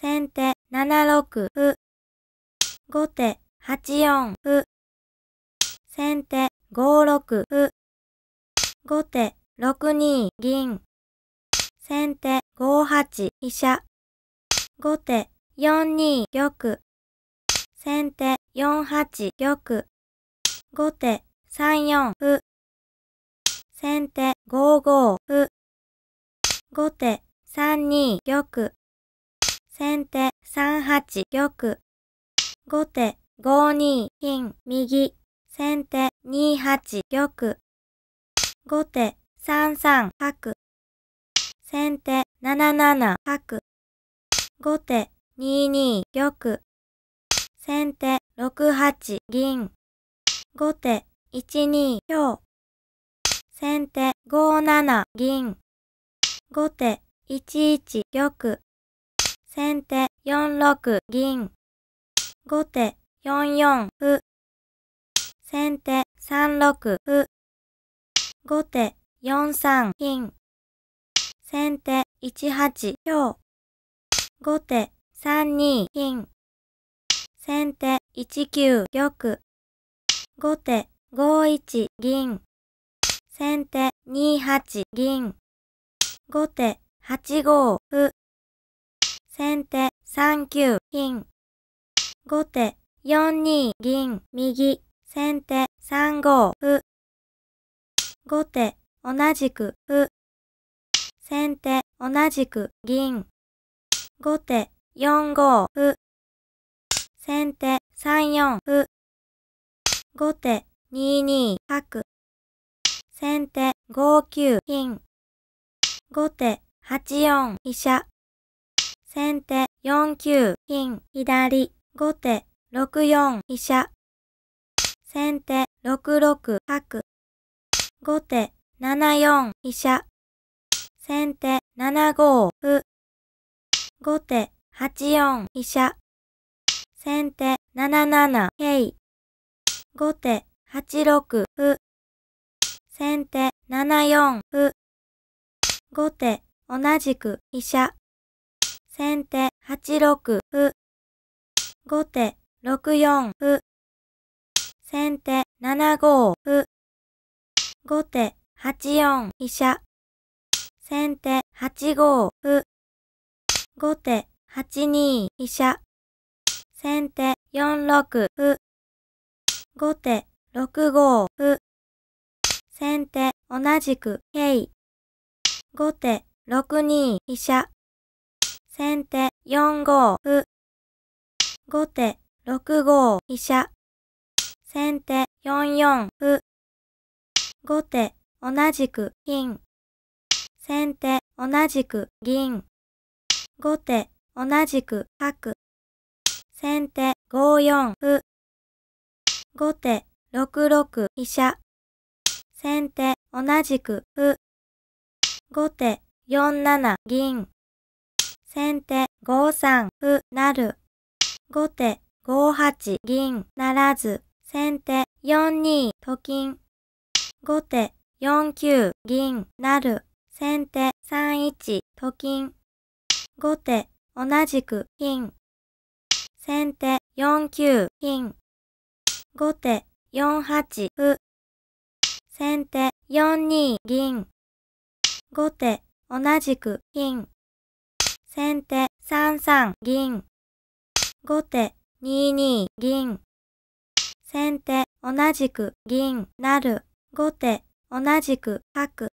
先手7六歩。後手8四歩。先手5六歩。後手6二銀。先手5八飛車。後手4二玉。先手4八玉。後手3四歩。先手5五歩。後手3二玉。先手3八玉。後手5二金右。先手2八玉。後手3三角。先手7七角。後手2二玉。先手6八銀。後手1二強。先手5七銀。後手1一玉。先手4六銀。後手4四歩。先手3六歩。後手4三金。先手1八強。後手3二金。先手1九玉。後手5一銀。先手2八銀。後手8五歩。先手3九金。後手4二銀右。先手3五歩。後手同じく歩。先手同じく銀。後手4五歩。先手3四歩。後手2二角。先手5九金。後手8四飛車。先手4九金左後手6四飛車先手6六角後手7四飛車先手7五歩後手8四飛車先手7七桂後手8六歩先手7四歩後手同じく飛車先手8六歩。後手6四歩。先手7五歩。後手8四飛車。先手8五歩。後手8二飛車。先手4六歩。後手6五歩。先手同じく桂。後手6二飛車。先手4五歩。後手6五飛車。先手4四歩。後手同じく金。先手同じく銀。後手同じく角。先手5四歩。後手6六飛車。先手同じく歩。後手4七銀。先手5三歩なる。後手5八銀ならず。先手4二と金。後手4九銀なる。先手3一と金。後手同じく金。先手4九金。後手4八歩。先手4二銀。後手同じく金。先手3三銀。後手2二銀。先手同じく銀なる。後手同じく角。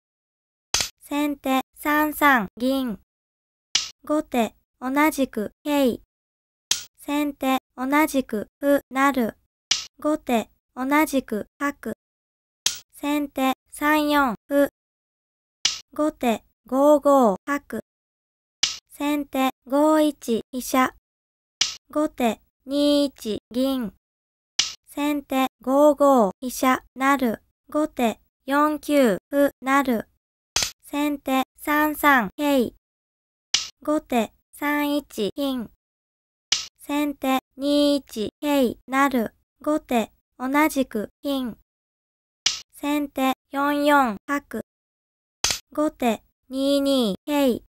先手3三銀。後手同じく桂。先手同じく歩なる。後手同じく角。先手3四歩。後手5五角。先手5一飛車。後手2一銀。先手5五飛車なる。後手4九歩なる。先手3三桂。後手3一金。先手2一いなる。後手同じく金。先手4四角。後手2二桂。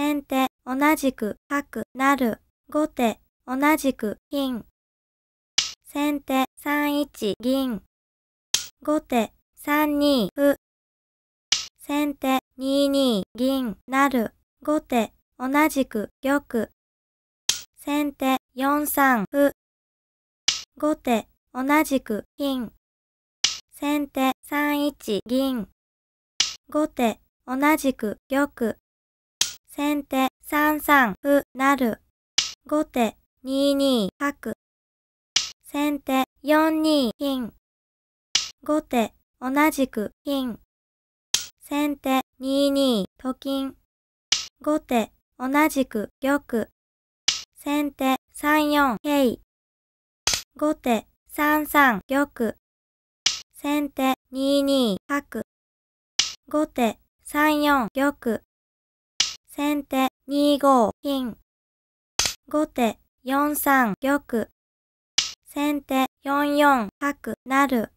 先手、同じく角、なる。後手、同じく金。先手、3一銀。後手、3二歩。先手、2二銀、なる。後手、同じく玉。先手、4三歩。後手、同じく金。先手3一銀。後手同じく玉。先手3三歩なる。後手2二角。先手4二金。後手同じく金。先手2二と金。後手同じく玉。先手3四平。後手3三玉。先手2二角。後手3四玉。先手2五金。後手4三玉。先手4四角なる。